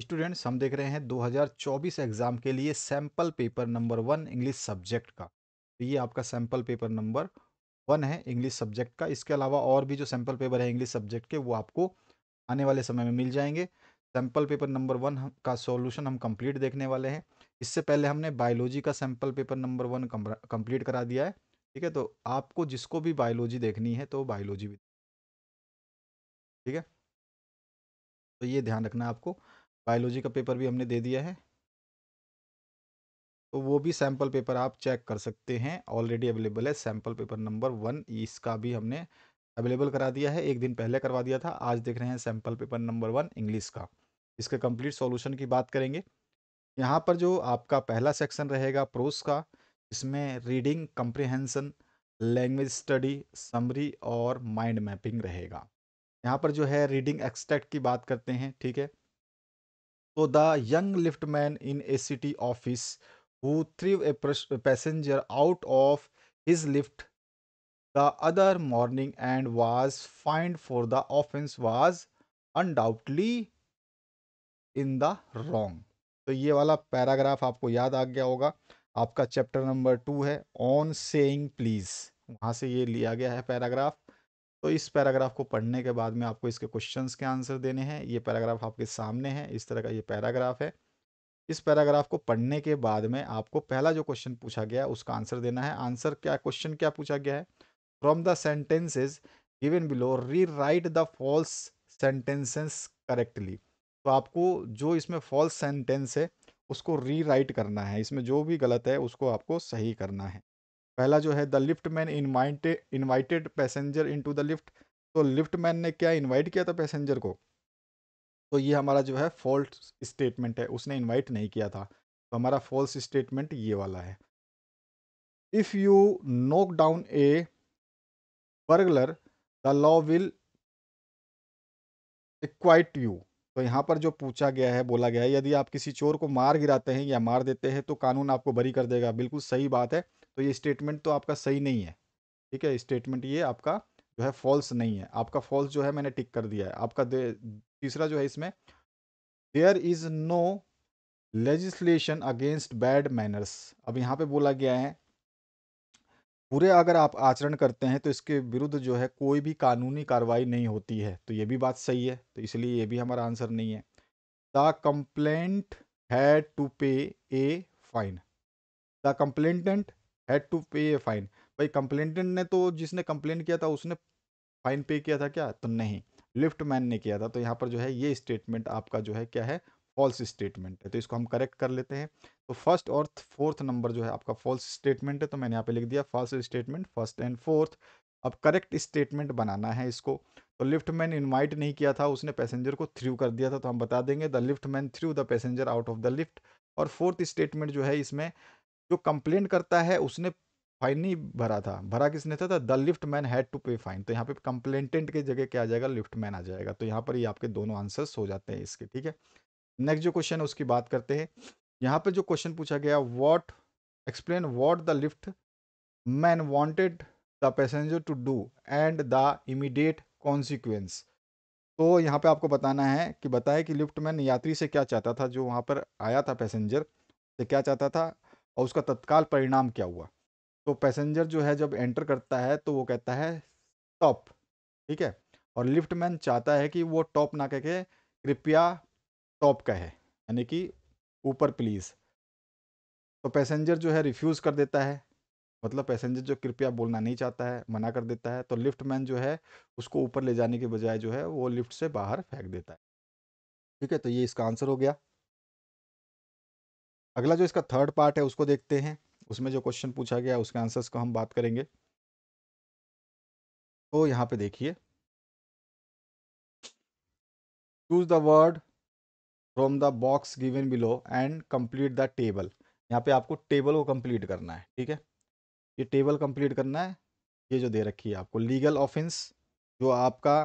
Student हम देख रहे हैं 2024 एग्ज़ाम के लिए sample paper number one English subject का तो ये आपका सैम्पल पेपर नंबर वन है इंग्लिश सब्जेक्ट का इसके अलावा और भी जो सैम्पल पेपर है इंग्लिश सब्जेक्ट के वो आपको आने वाले समय में मिल जाएंगे सैम्पल पेपर नंबर वन का सॉल्यूशन हम कंप्लीट देखने वाले हैं इससे पहले हमने बायोलॉजी का sample paper number one complete करा दिया है ठीक है तो आपको जिसको भी बायोलॉजी देखनी है तो बायोलॉजी भी ठीक है तो ये ध्यान रखना है आपको बायोलॉजी का पेपर भी हमने दे दिया है तो वो भी सैम्पल पेपर आप चेक कर सकते हैं ऑलरेडी अवेलेबल है सैम्पल पेपर नंबर वन इसका भी हमने अवेलेबल करा दिया है एक दिन पहले करवा दिया था आज देख रहे हैं sample paper number one English का इसके कंप्लीट सॉल्यूशन की बात करेंगे यहाँ पर जो आपका पहला सेक्शन रहेगा प्रोस का इसमें reading comprehension language study summary और माइंड मैपिंग रहेगा यहाँ पर जो है रीडिंग एक्सट्रैक्ट की बात करते हैं ठीक है तो the young lift man in a city office who threw a passenger out of his lift the other morning and was fined for the offence was undoubtedly in the wrong तो ये वाला पैराग्राफ आपको याद आ गया होगा आपका chapter number two है on saying please वहां से ये लिया गया है पैराग्राफ तो इस पैराग्राफ को पढ़ने के बाद में आपको इसके क्वेश्चंस के आंसर देने हैं ये पैराग्राफ आपके सामने है इस तरह का ये पैराग्राफ है इस पैराग्राफ को पढ़ने के बाद में आपको पहला जो क्वेश्चन पूछा गया है उसका आंसर देना है आंसर क्या क्वेश्चन क्या पूछा गया है from the sentences given below rewrite the false sentences correctly तो आपको जो इसमें फॉल्स सेंटेंस है उसको री राइट करना है इसमें जो भी गलत है उसको आपको सही करना है पहला जो है the lift man invite invited passenger to the lift तो लिफ्ट मैन ने क्या इनवाइट किया था पैसेंजर को तो ये हमारा जो है फॉल्ट स्टेटमेंट है उसने इनवाइट नहीं किया था तो हमारा फॉल्स स्टेटमेंट ये वाला है if you knock down a burglar the law will acquit you तो यहाँ पर जो पूछा गया है बोला गया है यदि आप किसी चोर को मार गिराते हैं या मार देते हैं तो कानून आपको बरी कर देगा बिल्कुल सही बात है तो ये स्टेटमेंट तो आपका सही नहीं है ठीक है स्टेटमेंट ये आपका जो है फॉल्स नहीं है आपका फॉल्स जो है मैंने टिक कर दिया है आपका तीसरा जो है इसमें there is no legislation against bad manners अब यहाँ पे बोला गया है पूरे अगर आप आचरण करते हैं तो इसके विरुद्ध जो है कोई भी कानूनी कार्रवाई नहीं होती है तो ये भी बात सही है तो इसलिए ये भी हमारा आंसर नहीं है the complaint had to pay a fine the complainant had to pay a fine भाई कंप्लेंटेंट ने तो जिसने कंप्लेन किया था उसने फाइन पे किया था क्या तो नहीं लिफ्ट मैन ने किया था तो यहाँ पर जो है ये स्टेटमेंट आपका जो है क्या है फॉल्स स्टेटमेंट है तो इसको हम करेक्ट कर लेते हैं तो फर्स्ट और फोर्थ नंबर जो है आपका फॉल्स स्टेटमेंट है तो मैंने यहाँ पे लिख दिया false statement first and fourth अब करेक्ट स्टेटमेंट बनाना है इसको तो लिफ्ट मैन इन्वाइट नहीं किया था उसने पैसेंजर को थ्रू कर दिया था तो हम बता देंगे the lift man threw the passenger out of the lift और फोर्थ स्टेटमेंट जो है इसमें जो कंप्लेन करता है उसने फाइन नहीं भरा था भरा किसने था, था the lift man had to pay fine तो यहाँ पे कंप्लेंटेंट की जगह क्या आ जाएगा लिफ्ट मैन आ जाएगा तो यहाँ पर ये आपके दोनों आंसर्स हो जाते हैं इसके ठीक है नेक्स्ट जो क्वेश्चन है उसकी बात करते हैं यहाँ पर जो क्वेश्चन पूछा गया what explain what the lift man wanted the passenger to do and the immediate consequence तो यहाँ पे आपको बताना है कि बताए कि लिफ्ट मैन यात्री से क्या चाहता था जो वहाँ पर आया था पैसेंजर से क्या चाहता था और उसका तत्काल परिणाम क्या हुआ तो पैसेंजर जो है जब एंटर करता है तो वो कहता है टॉप ठीक है और लिफ्ट मैन चाहता है कि वो टॉप ना कह के कृपया टॉप कहे यानी कि ऊपर प्लीज़ तो पैसेंजर जो है रिफ्यूज़ कर देता है मतलब पैसेंजर जो कृपया बोलना नहीं चाहता है मना कर देता है तो लिफ्ट मैन जो है उसको ऊपर ले जाने के बजाय जो है वो लिफ्ट से बाहर फेंक देता है ठीक है तो ये इसका आंसर हो गया अगला जो इसका थर्ड पार्ट है उसको देखते हैं उसमें जो क्वेश्चन पूछा गया उसके आंसर्स को हम बात करेंगे तो यहाँ पे देखिए choose the word from the box given below and complete the table यहाँ पे आपको टेबल को कंप्लीट करना है ठीक है ये टेबल कंप्लीट करना है ये जो दे रखी है आपको लीगल ऑफेंस जो आपका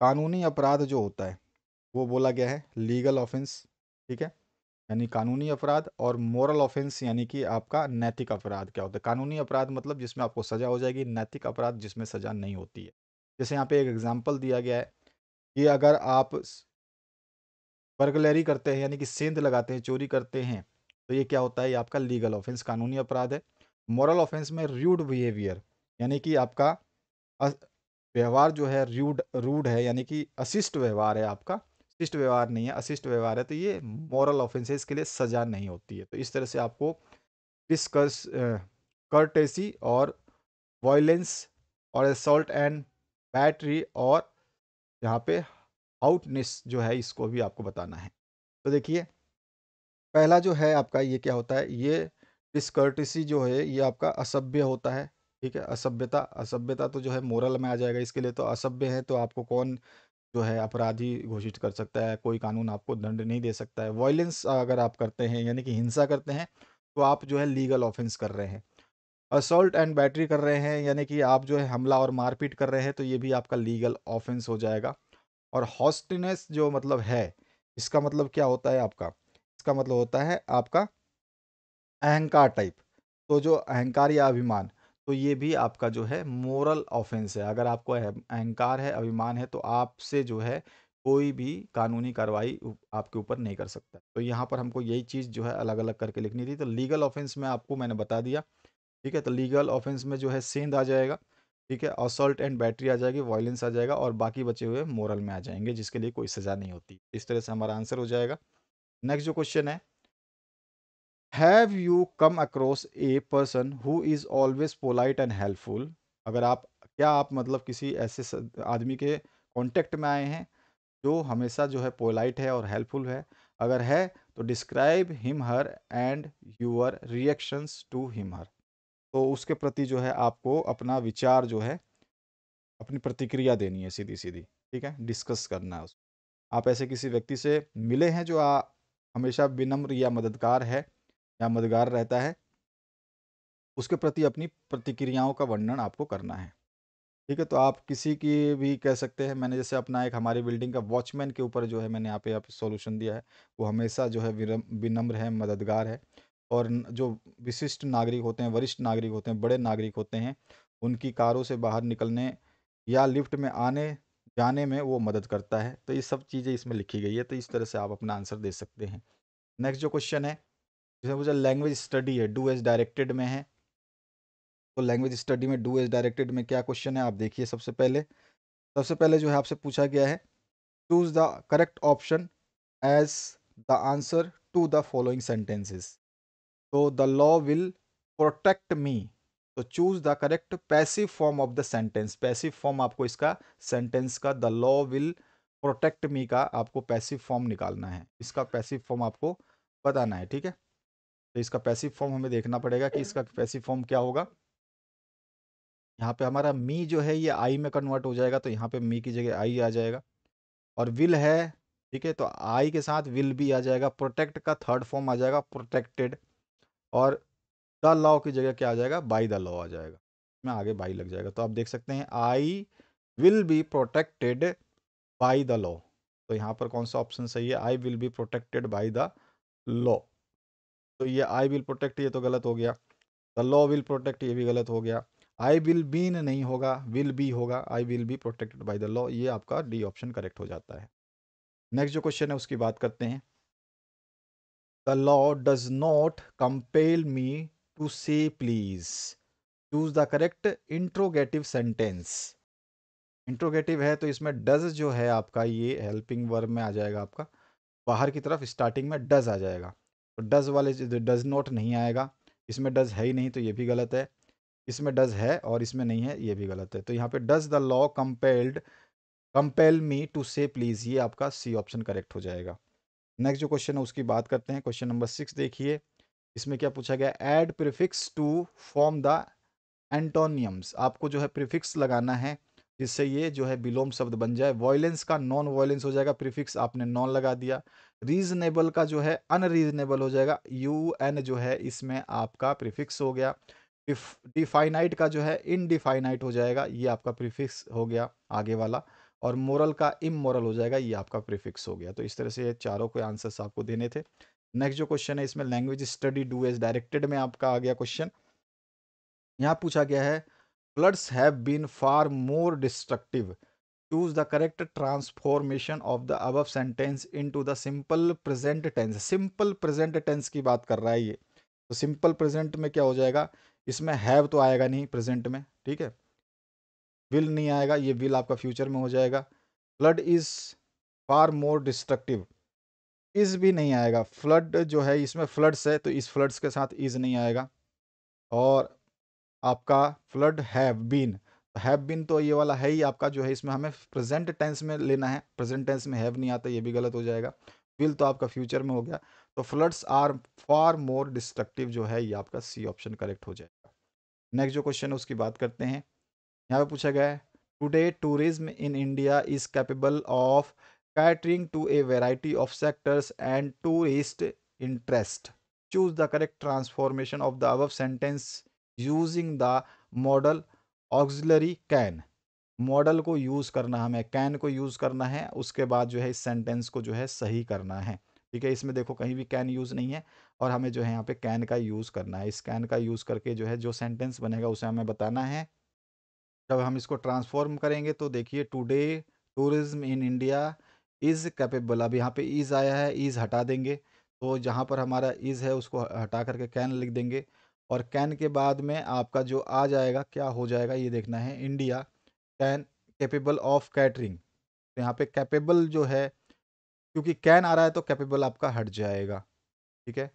कानूनी अपराध जो होता है वो बोला गया है लीगल ऑफेंस ठीक है यानी कानूनी अपराध और मोरल ऑफेंस यानी कि आपका नैतिक अपराध क्या होता है कानूनी अपराध मतलब जिसमें आपको सज़ा हो जाएगी नैतिक अपराध जिसमें सज़ा नहीं होती है जैसे यहाँ पे एक एग्जांपल दिया गया है कि अगर आप बर्गलरी करते हैं यानी कि सेंध लगाते हैं चोरी करते हैं तो ये क्या होता है ये आपका लीगल ऑफेंस कानूनी अपराध है मॉरल ऑफेंस में र्यूड बिहेवियर यानी कि आपका व्यवहार जो है रूड रूड है यानी कि असिस्ट व्यवहार है आपका शिष्ट व्यवहार नहीं है अशिष्ट व्यवहार है तो ये मॉरल ऑफेंसेस के लिए सजा नहीं होती है तो इस तरह से आपको डिस्कर्स करटेसी और वॉयलेंस और असल्ट एंड बैटरी और यहाँ पे आउटनेस जो है इसको भी आपको बताना है तो देखिए पहला जो है आपका ये क्या होता है ये डिस्कर्टिसी जो है ये आपका असभ्य होता है ठीक है असभ्यता असभ्यता तो जो है मोरल में आ जाएगा इसके लिए तो असभ्य है तो आपको कौन जो है अपराधी घोषित कर सकता है कोई कानून आपको दंड नहीं दे सकता है वॉयलेंस अगर आप करते हैं यानी कि हिंसा करते हैं तो आप जो है लीगल ऑफेंस कर रहे हैं असोल्ट एंड बैटरी कर रहे हैं यानी कि आप जो है हमला और मारपीट कर रहे हैं तो ये भी आपका लीगल ऑफेंस हो जाएगा और हॉस्टिनेस जो मतलब है इसका मतलब क्या होता है आपका इसका मतलब होता है आपका अहंकार टाइप तो जो अहंकार या अभिमान तो ये भी आपका जो है मोरल ऑफेंस है अगर आपको अहंकार है अभिमान है तो आपसे जो है कोई भी कानूनी कार्रवाई आपके ऊपर नहीं कर सकता तो यहाँ पर हमको यही चीज़ जो है अलग अलग करके लिखनी थी तो लीगल ऑफेंस में आपको मैंने बता दिया ठीक है तो लीगल ऑफेंस में जो है सेंध आ जाएगा ठीक है असल्ट एंड बैटरी आ जाएगी वायलेंस आ जाएगा और बाकी बचे हुए मोरल में आ जाएंगे जिसके लिए कोई सज़ा नहीं होती इस तरह से हमारा आंसर हो जाएगा नेक्स्ट जो क्वेश्चन है have you come across a person who is always polite and helpful अगर आप क्या आप मतलब किसी ऐसे आदमी के कॉन्टेक्ट में आए हैं जो हमेशा जो है पोलाइट है और हेल्पफुल है अगर है तो describe him her and your reactions to him her तो उसके प्रति जो है आपको अपना विचार जो है अपनी प्रतिक्रिया देनी है सीधी सीधी ठीक है डिस्कस करना है उसको आप ऐसे किसी व्यक्ति से मिले हैं जो आ, हमेशा विनम्र या मददगार है या मददगार रहता है उसके प्रति अपनी प्रतिक्रियाओं का वर्णन आपको करना है ठीक है तो आप किसी की भी कह सकते हैं मैंने जैसे अपना एक हमारी बिल्डिंग का वॉचमैन के ऊपर जो है मैंने यहाँ पे आप सॉल्यूशन दिया है वो हमेशा जो है विनम्र है मददगार है और जो विशिष्ट नागरिक होते हैं वरिष्ठ नागरिक होते हैं बड़े नागरिक होते हैं उनकी कारों से बाहर निकलने या लिफ्ट में आने जाने में वो मदद करता है तो ये सब चीज़ें इसमें लिखी गई है तो इस तरह से आप अपना आंसर दे सकते हैं नेक्स्ट जो क्वेश्चन है जैसे मुझे लैंग्वेज स्टडी है डू एज डायरेक्टेड में है तो लैंग्वेज स्टडी में डू एज डायरेक्टेड में क्या क्वेश्चन है आप देखिए सबसे पहले सबसे पहले जो है आपसे पूछा गया है choose the correct option as the answer to the following sentences तो the law will protect me तो choose the correct passive form of the sentence passive form आपको इसका सेंटेंस का the law will protect me का आपको passive form निकालना है इसका पैसिव फॉर्म आपको बताना है ठीक है तो इसका पैसिव फॉर्म हमें देखना पड़ेगा कि इसका पैसिव फॉर्म क्या होगा यहाँ पे हमारा मी जो है ये आई में कन्वर्ट हो जाएगा तो यहाँ पे मी की जगह आई आ जाएगा और विल है ठीक है तो आई के साथ विल भी आ जाएगा प्रोटेक्ट का थर्ड फॉर्म आ जाएगा प्रोटेक्टेड और द लॉ की जगह क्या आ जाएगा बाई द लॉ आ जाएगा इसमें आगे बाई लग जाएगा तो आप देख सकते हैं I will be protected by the law तो यहाँ पर कौन सा ऑप्शन सही है I will be protected by the law तो ये आई विल प्रोटेक्ट ये तो गलत हो गया द लॉ विल प्रोटेक्ट ये भी गलत हो गया आई विल बीन नहीं होगा विल बी होगा I will be protected by the law ये आपका डी ऑप्शन करेक्ट हो जाता है नेक्स्ट जो क्वेश्चन है उसकी बात करते हैं the law does not compel me to say please choose the correct interrogative sentence interrogative है तो इसमें डज जो है आपका ये हेल्पिंग वर्ब में आ जाएगा आपका बाहर की तरफ स्टार्टिंग में डज आ जाएगा तो डज वाले डज नॉट नहीं आएगा इसमें डज है ही नहीं तो ये भी गलत है इसमें डज है और इसमें नहीं है ये भी गलत है तो यहाँ पे does the law compelled compel me to say please ये आपका सी ऑप्शन करेक्ट हो जाएगा नेक्स्ट जो क्वेश्चन है उसकी बात करते हैं क्वेश्चन नंबर सिक्स देखिए इसमें क्या पूछा गया add prefix to form the antonyms आपको जो है प्रिफिक्स लगाना है जिससे ये जो है विलोम शब्द बन जाए वॉयलेंस का नॉन वॉयलेंस हो जाएगा प्रीफिक्स आपने नॉन लगा दिया रीजनेबल का जो है अनरीजनेबल हो जाएगा यू एन जो है इसमें आपका प्रीफिक्स हो गया डिफाइनाइट का जो है इनडिफाइनाइट हो जाएगा ये आपका प्रीफिक्स हो गया आगे वाला और मोरल का इमोरल हो जाएगा ये आपका प्रीफिक्स हो गया तो इस तरह से ये चारों के आंसर्स आपको देने थे नेक्स्ट जो क्वेश्चन है इसमें language study do as directed में आपका आ गया क्वेश्चन यहाँ पूछा गया है floods have been far more destructive. Choose the correct transformation of the above sentence into the simple present tense. Simple present tense की बात कर रहा है ये तो सिंपल प्रेजेंट में क्या हो जाएगा इसमें हैव तो आएगा नहीं प्रेजेंट में ठीक है विल नहीं आएगा ये विल आपका फ्यूचर में हो जाएगा flood is far more destructive is भी नहीं आएगा फ्लड जो है इसमें फ्लड्स है तो इस फ्लड्स के साथ इज़ नहीं आएगा और आपका फ्लड हैव बीन तो हैव बीन तो ये वाला है ही आपका जो है इसमें हमें प्रेजेंट टेंस में लेना है प्रेजेंट टेंस में हैव नहीं आता ये भी गलत हो जाएगा विल तो आपका फ्यूचर में हो गया तो floods are far more destructive जो है ये आपका सी ऑप्शन करेक्ट हो जाएगा नेक्स्ट जो क्वेश्चन है उसकी बात करते हैं यहाँ पे पूछा गया है today tourism in India is capable of catering to a variety of sectors and tourist interest choose the correct transformation of the above sentence using the modal auxiliary can modal को यूज़ करना हमें can को use करना है उसके बाद जो है इस सेंटेंस को जो है सही करना है ठीक है इसमें देखो कहीं भी कैन यूज़ नहीं है और हमें जो है यहाँ पे कैन का यूज़ करना है इस कैन का यूज़ करके जो है जो सेंटेंस बनेगा उसे हमें बताना है जब हम इसको ट्रांसफॉर्म करेंगे तो देखिए today tourism in India is capable अब यहाँ पे इज़ आया है इज़ हटा देंगे तो जहाँ पर हमारा इज़ है उसको हटा करके कैन लिख देंगे और कैन के बाद में आपका जो आ जाएगा क्या हो जाएगा ये देखना है India can capable of catering तो यहाँ पे कैपेबल जो है क्योंकि कैन आ रहा है तो कैपेबल आपका हट जाएगा ठीक है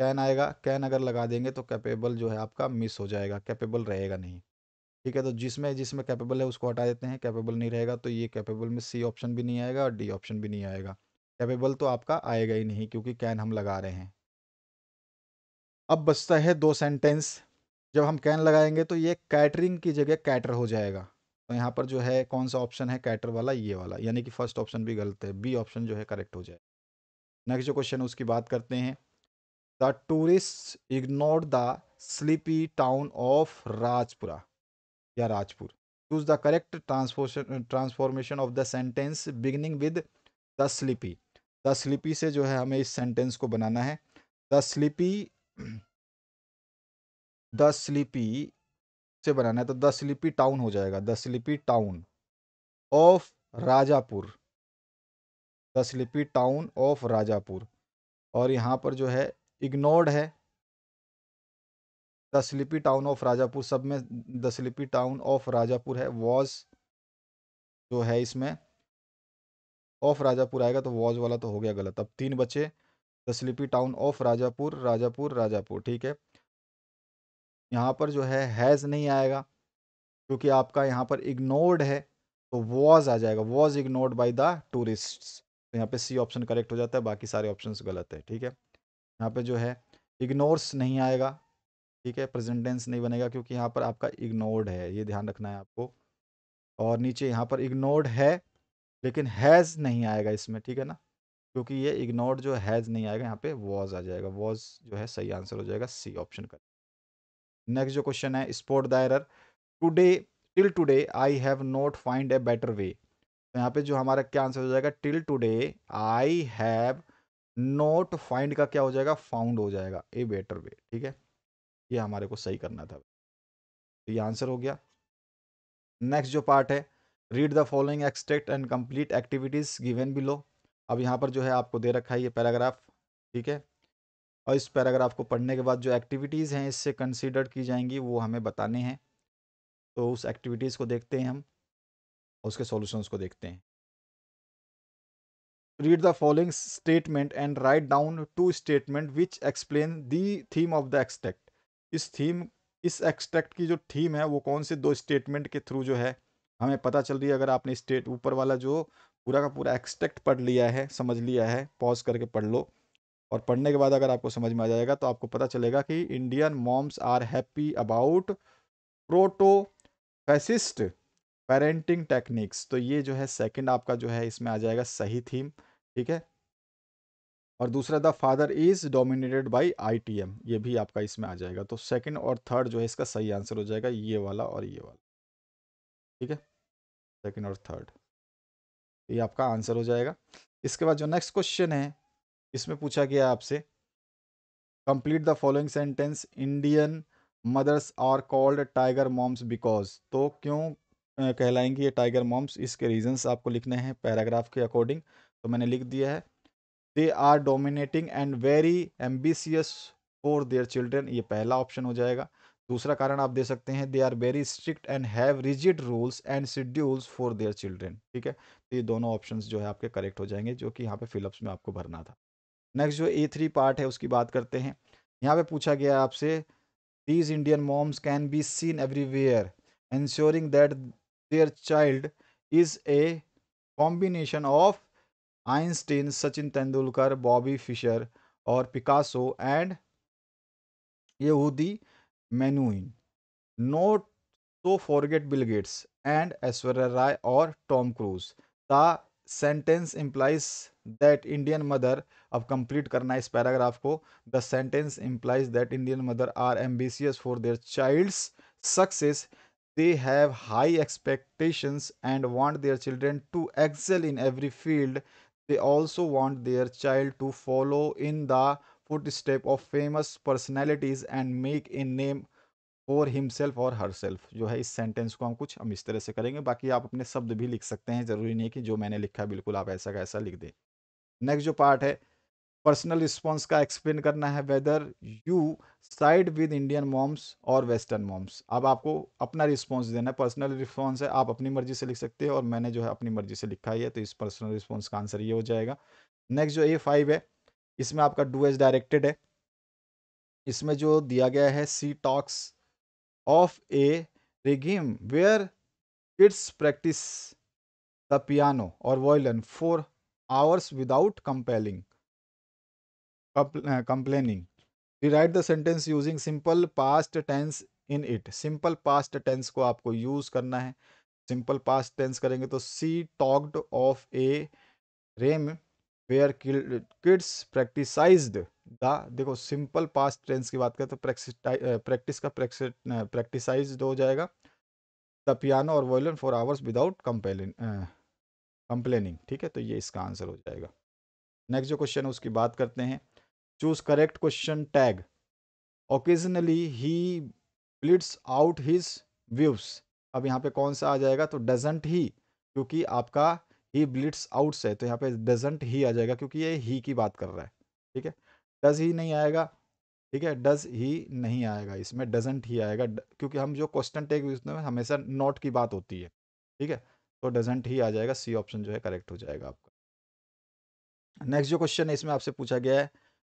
कैन आएगा कैन अगर लगा देंगे तो कैपेबल जो है आपका मिस हो जाएगा कैपेबल रहेगा नहीं ठीक है तो जिसमें जिसमें कैपेबल है उसको हटा देते हैं कैपेबल नहीं रहेगा तो ये कैपेबल में सी ऑप्शन भी नहीं आएगा और डी ऑप्शन भी नहीं आएगा कैपेबल तो आपका आएगा ही नहीं क्योंकि कैन हम लगा रहे हैं अब बचता है दो सेंटेंस जब हम कैन लगाएंगे तो ये कैटरिंग की जगह कैटर हो जाएगा तो यहाँ पर जो है कौन सा ऑप्शन है कैटर वाला ये वाला यानी कि फर्स्ट ऑप्शन भी गलत है बी ऑप्शन जो है करेक्ट हो जाएगा नेक्स्ट जो क्वेश्चन उसकी बात करते हैं the tourist ignore the sleepy town of Rajpura या Rajpur choose the correct transformation transformation of the sentence beginning with the sleepy the sleepy से जो है हमें इस सेंटेंस को बनाना है द स्लीपी द स्लीपी से बनाना है तो द स्लीपी टाउन हो जाएगा the sleepy town of Rajapur the sleepy town of Rajapur और यहाँ पर जो है इग्नोर्ड है the sleepy town of Rajapur सब में the sleepy town of Rajapur है वॉज जो है इसमें ऑफ राजापुर आएगा तो वॉज वाला तो हो गया गलत अब तीन बचे the sleepy town of Rajapur Rajapur Rajapur ठीक है यहाँ पर जो है हैज़ नहीं आएगा क्योंकि आपका यहाँ पर इग्नोर्ड है तो वॉज आ जाएगा was ignored by the tourist तो यहाँ पे सी ऑप्शन करेक्ट हो जाता है बाकी सारे ऑप्शन गलत है ठीक है यहाँ पे जो है इग्नोर्स नहीं आएगा ठीक है प्रेजेंटेंस नहीं बनेगा क्योंकि यहाँ पर आपका इग्नोर्ड है ये ध्यान रखना है आपको और नीचे यहाँ पर इग्नोर्ड है लेकिन हैज़ नहीं आएगा इसमें ठीक है ना क्योंकि ये इग्नोर जो हैज़ नहीं आएगा यहाँ पे वॉज आ जाएगा वॉज जो है सही आंसर हो जाएगा सी ऑप्शन का नेक्स्ट जो क्वेश्चन है spot the error today till today I have not find a better way तो यहाँ पे जो हमारा क्या आंसर हो जाएगा till today I have not find का क्या हो जाएगा फाउंड हो जाएगा ए बेटर वे ठीक है ये हमारे को सही करना था तो ये आंसर हो गया नेक्स्ट जो पार्ट है read the following extract and complete activities given below अब यहाँ पर जो है आपको दे रखा है ये पैराग्राफ ठीक है और इस पैराग्राफ को पढ़ने के बाद जो एक्टिविटीज़ हैं इससे कंसिडर की जाएंगी वो हमें बताने हैं तो उस एक्टिविटीज़ को देखते हैं हम उसके सॉल्यूशंस को देखते हैं read the following statement and write down two statement which explain the theme of the extract इस थीम इस एक्सट्रैक्ट की जो थीम है वो कौन से दो स्टेटमेंट के थ्रू जो है हमें पता चल रही है अगर आपने स्टेट ऊपर वाला जो पूरा का पूरा एक्सट्रैक्ट पढ़ लिया है समझ लिया है पॉज करके पढ़ लो और पढ़ने के बाद अगर आपको समझ में आ जाएगा तो आपको पता चलेगा कि Indian moms are happy about proto fascist parenting techniques तो ये जो है सेकंड आपका जो है इसमें आ जाएगा सही थीम ठीक है और दूसरा the father is dominated T M ये भी आपका इसमें आ जाएगा तो सेकेंड और थर्ड जो है इसका सही आंसर हो जाएगा ये वाला और ये वाला ठीक है सेकेंड और थर्ड ये आपका आंसर हो जाएगा इसके बाद जो नेक्स्ट क्वेश्चन है इसमें पूछा गया आपसे complete the following sentence Indian mothers are called tiger moms because तो क्यों कहलाएंगी ये टाइगर मॉम्स इसके रीजंस आपको लिखने हैं पैराग्राफ के अकॉर्डिंग तो मैंने लिख दिया है they are dominating and very ambitious for their children ये पहला ऑप्शन हो जाएगा दूसरा कारण आप दे सकते हैं they are very strict and have rigid rules and schedules for their children ठीक है ये दोनों ऑप्शंस जो है आपके करेक्ट हो जाएंगे जो कि यहाँ पे फिलअप्स में आपको भरना था नेक्स्ट जो ए थ्री पार्ट है उसकी बात करते हैं यहाँ पे पूछा गया आपसे these Indian moms can be seen everywhere ensuring that their child is a combination of Einstein Sachin Tendulkar Bobby Fischer और Picasso and Yehudi Menuhin not to forget Bill Gates and Aishwarya Rai और Tom Cruise The sentence implies that Indian mother of complete karna is paragraph ko. The sentence implies that Indian mother are ambitious for their child's success. They have high expectations and want their children to excel in every field. They also want their child to follow in the footstep of famous personalities and make a name और himself और self जो है इस sentence को हम कुछ हम इस तरह से करेंगे बाकी आप अपने शब्द भी लिख सकते हैं ज़रूरी नहीं कि जो मैंने लिखा बिल्कुल आप ऐसा का ऐसा लिख दें नेक्स्ट जो पार्ट है पर्सनल रिस्पॉन्स का एक्सप्लेन करना है whether you side with Indian moms और वेस्टर्न मॉम्स अब आपको अपना रिस्पॉन्स देना है पर्सनल रिस्पॉन्स है आप अपनी मर्जी से लिख सकते हैं और मैंने जो है अपनी मर्जी से लिखा ही है तो इस पर्सनल रिस्पॉन्स का आंसर ये हो जाएगा नेक्स्ट जो ए फाइव है इसमें आपका डू एज डायरेक्टेड है इसमें जो दिया गया है she talks of a regime where kids practice the piano or violin for hours without compelling complaining rewrite the sentence using simple past tense in it simple past tense ko aapko use karna hai simple past tense karenge to she talked of a rim where kids practiced the देखो simple past tense की बात करें तो practice का प्रैक्टिसाइज तो हो जाएगा the piano और violin for hours without complain complaining ठीक है तो ये इसका आंसर हो जाएगा नेक्स्ट जो क्वेश्चन है उसकी बात करते हैं choose correct question tag occasionally he blurts out his views अब यहाँ पे कौन सा आ जाएगा तो डजेंट ही क्योंकि आपका ही ब्लिट्स आउट्स है तो यहाँ पे डजेंट ही आ जाएगा क्योंकि ये ही की बात कर रहा है ठीक है डज ही नहीं आएगा ठीक है डज ही नहीं आएगा इसमें डजेंट ही आएगा क्योंकि हम जो क्वेश्चन टेक उसमें हमेशा नॉट की बात होती है ठीक है तो डजेंट ही आ जाएगा सी ऑप्शन जो है करेक्ट हो जाएगा आपका नेक्स्ट जो क्वेश्चन है इसमें आपसे पूछा गया है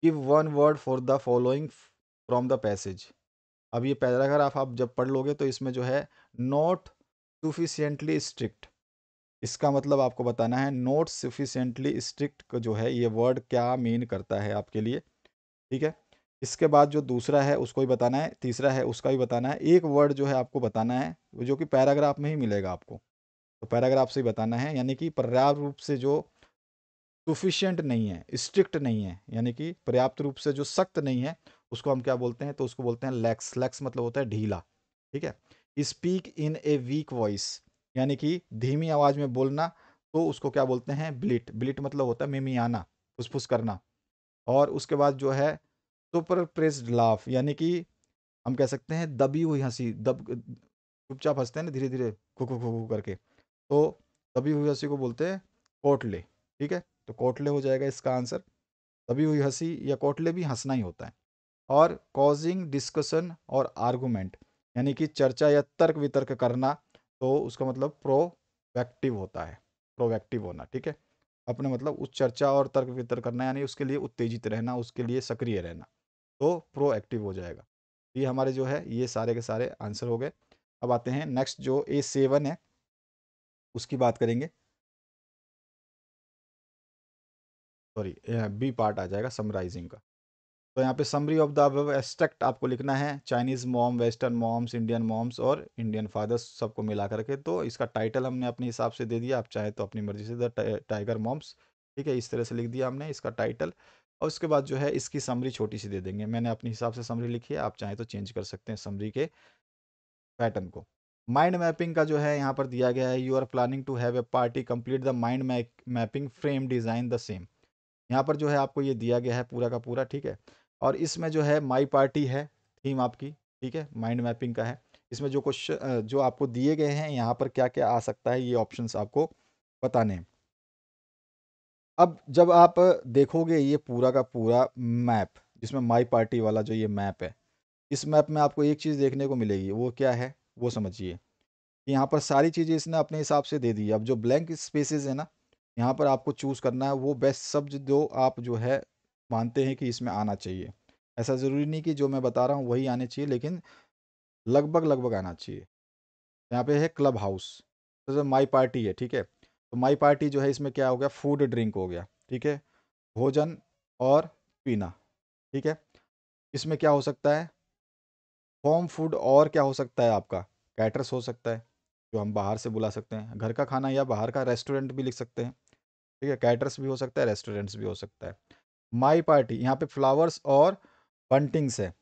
कि one word for the following from the passage अब ये पैराग्राफ आप जब पढ़ लोगे तो इसमें जो है नॉट सुफिशियंटली स्ट्रिक्ट इसका मतलब आपको बताना है नॉट सफिशेंटली स्ट्रिक्ट जो है ये वर्ड क्या मीन करता है आपके लिए ठीक है इसके बाद जो दूसरा है उसको भी बताना है तीसरा है उसका भी बताना है एक वर्ड जो है आपको बताना है जो कि पैराग्राफ में ही मिलेगा आपको तो पैराग्राफ से ही बताना है यानी कि पर्याप्त रूप से जो सुफिशियंट नहीं है स्ट्रिक्ट नहीं है यानी कि पर्याप्त रूप से जो सख्त नहीं है उसको हम क्या बोलते हैं तो उसको बोलते हैं लैक्स लैक्स मतलब होता है ढीला ठीक है speak in a weak voice यानी कि धीमी आवाज़ में बोलना तो उसको क्या बोलते हैं ब्लिट ब्लिट मतलब होता है मिमियाना फुसफुस करना और उसके बाद जो है सुपर प्रेस्ड लाफ यानी कि हम कह सकते हैं दबी हुई हंसी दब चुपचाप हंसते हैं ना धीरे धीरे खू खू खू करके तो दबी हुई हंसी को बोलते हैं कोटले ठीक है तो कोटले हो जाएगा इसका आंसर दबी हुई हंसी या कोटले भी हंसना ही होता है और कॉजिंग डिस्कशन और आर्गूमेंट यानी कि चर्चा या तर्क वितर्क करना तो उसका मतलब प्रोवैक्टिव होता है प्रोवैक्टिव होना ठीक है अपने मतलब उस चर्चा और तर्क वितर्क करना यानी उसके लिए उत्तेजित रहना उसके लिए सक्रिय रहना तो प्रोएक्टिव हो जाएगा ये हमारे जो है ये सारे के सारे आंसर हो गए अब आते हैं नेक्स्ट जो ए सेवन है उसकी बात करेंगे सॉरी बी पार्ट आ जाएगा समराइजिंग का तो यहाँ पे समरी ऑफ द अब एस्ट्रक्ट आपको लिखना है Chinese mom western moms Indian moms और इंडियन फादर्स सबको मिला करके तो इसका टाइटल हमने अपने हिसाब से दे दिया आप चाहे तो अपनी मर्जी से द टाइगर मॉम्स ठीक है इस तरह से लिख दिया हमने इसका टाइटल और उसके बाद जो है इसकी समरी छोटी सी दे देंगे मैंने अपने हिसाब से समरी लिखी है आप चाहें तो चेंज कर सकते हैं समरी के पैटर्न को माइंड मैपिंग का जो है यहाँ पर दिया गया है you are planning to have a party complete the mind mapping frame design the same यहाँ पर जो है आपको ये दिया गया है पूरा का पूरा ठीक है और इसमें जो है माई पार्टी है थीम आपकी ठीक है माइंड मैपिंग का है इसमें जो क्वेश्चन जो आपको दिए गए हैं यहाँ पर क्या क्या आ सकता है ये ऑप्शंस आपको बताने हैं अब जब आप देखोगे ये पूरा का पूरा मैप जिसमें माई पार्टी वाला जो ये मैप है इस मैप में आपको एक चीज़ देखने को मिलेगी वो क्या है वो समझिए यहाँ पर सारी चीज़ें इसने अपने हिसाब से दे दी अब जो ब्लैंक स्पेसेस है ना यहाँ पर आपको चूज़ करना है वो बेस्ट सब जो आप जो है मानते हैं कि इसमें आना चाहिए ऐसा ज़रूरी नहीं कि जो मैं बता रहा हूँ वही आने चाहिए लेकिन लगभग लगभग आना चाहिए यहाँ पे है क्लब हाउस तो माई पार्टी है ठीक है तो माई पार्टी जो है इसमें क्या हो गया फूड ड्रिंक हो गया ठीक है भोजन और पीना ठीक है इसमें क्या हो सकता है होम फूड और क्या हो सकता है आपका कैटर्स हो सकता है जो हम बाहर से बुला सकते हैं घर का खाना या बाहर का रेस्टोरेंट भी लिख सकते हैं ठीक है कैटर्स भी हो सकता है रेस्टोरेंट्स भी हो सकता है माई पार्टी यहाँ पे फ्लावर्स और बंटिंग्स है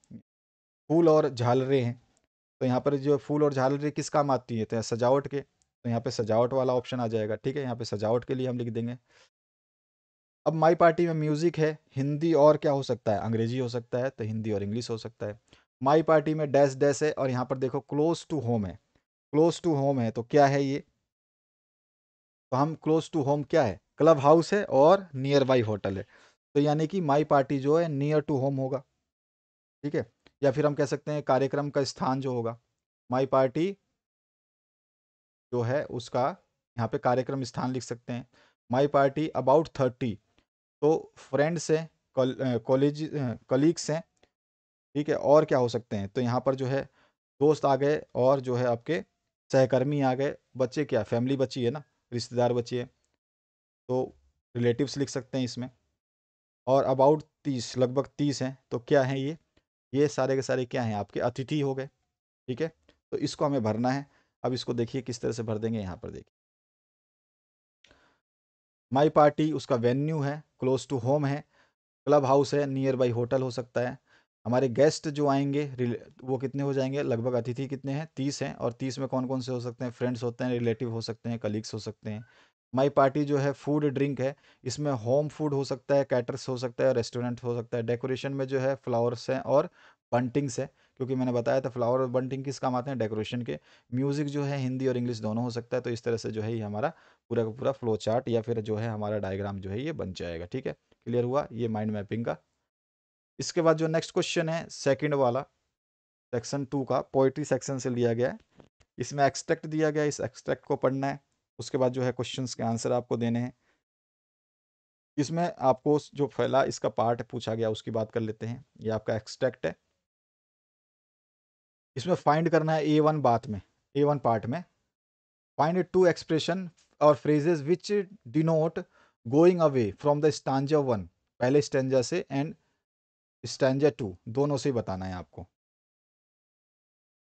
फूल और झालरें हैं तो यहाँ पर जो फूल और झालरें किस काम आती है तो सजावट के तो यहाँ पे सजावट वाला ऑप्शन आ जाएगा ठीक है यहाँ पे सजावट के लिए हम लिख देंगे अब माई पार्टी में म्यूज़िक है हिंदी और क्या हो सकता है अंग्रेजी हो सकता है तो हिंदी और इंग्लिश हो सकता है माई पार्टी में डैश डैश है और यहाँ पर देखो क्लोज टू होम है क्लोज टू होम है तो क्या है ये तो हम क्लोज टू होम क्या है क्लब हाउस है और नियर बाई होटल है तो यानी कि माई पार्टी जो है नियर टू होम होगा ठीक है या फिर हम कह सकते हैं कार्यक्रम का स्थान जो होगा माई पार्टी जो है उसका यहाँ पे कार्यक्रम स्थान लिख सकते हैं माई पार्टी अबाउट थर्टी तो फ्रेंड्स हैं कॉलेज कलीग्स हैं ठीक है और क्या हो सकते हैं तो यहाँ पर जो है दोस्त आ गए और जो है आपके सहकर्मी आ गए बच्चे क्या फैमिली बच्ची है ना रिश्तेदार बची है तो रिलेटिव्स लिख सकते हैं इसमें और अबाउट तीस लगभग तीस हैं तो क्या है ये ये सारे के सारे क्या हैं आपके अतिथि हो गए ठीक है तो इसको हमें भरना है अब इसको देखिए किस तरह से भर देंगे यहाँ पर देखिए माई पार्टी उसका वेन्यू है क्लोज टू होम है क्लब हाउस है नियर बाई होटल हो सकता है हमारे गेस्ट जो आएंगे वो कितने हो जाएंगे लगभग अतिथि कितने हैं तीस हैं और तीस में कौन कौन से हो सकते हैं फ्रेंड्स होते हैं रिलेटिव हो सकते हैं कलीग्स हो सकते हैं माई पार्टी जो है फूड ड्रिंक है इसमें होम फूड हो सकता है कैटर्स हो सकता है रेस्टोरेंट हो सकता है डेकोरेशन में जो है फ्लावर्स हैं और बंटिंग्स है क्योंकि मैंने बताया था फ्लावर और बंटिंग किस काम आते हैं डेकोरेशन के म्यूज़िक जो है हिंदी और इंग्लिश दोनों हो सकता है तो इस तरह से जो है ये हमारा पूरा का पूरा फ्लो चार्ट या फिर जो है हमारा डायग्राम जो है ये बन जाएगा ठीक है क्लियर हुआ ये माइंड मैपिंग का इसके बाद जो नेक्स्ट क्वेश्चन है सेकेंड वाला सेक्शन टू का पोइट्री सेक्शन से लिया गया है इसमें एक्सट्रैक्ट दिया गया इस एक्सट्रैक्ट को पढ़ना है उसके बाद जो है क्वेश्चन के आंसर आपको देने हैं इसमें आपको जो फैला इसका पार्ट पूछा गया उसकी बात कर लेते हैं ये आपका एक्सट्रैक्ट है इसमें फाइंड करना है ए वन बात में ए वन पार्ट में फाइंड टू एक्सप्रेशन और phrases which denote going away from the stanza one पहले स्टैंजा से एंड स्टैंजा टू दोनों से ही बताना है आपको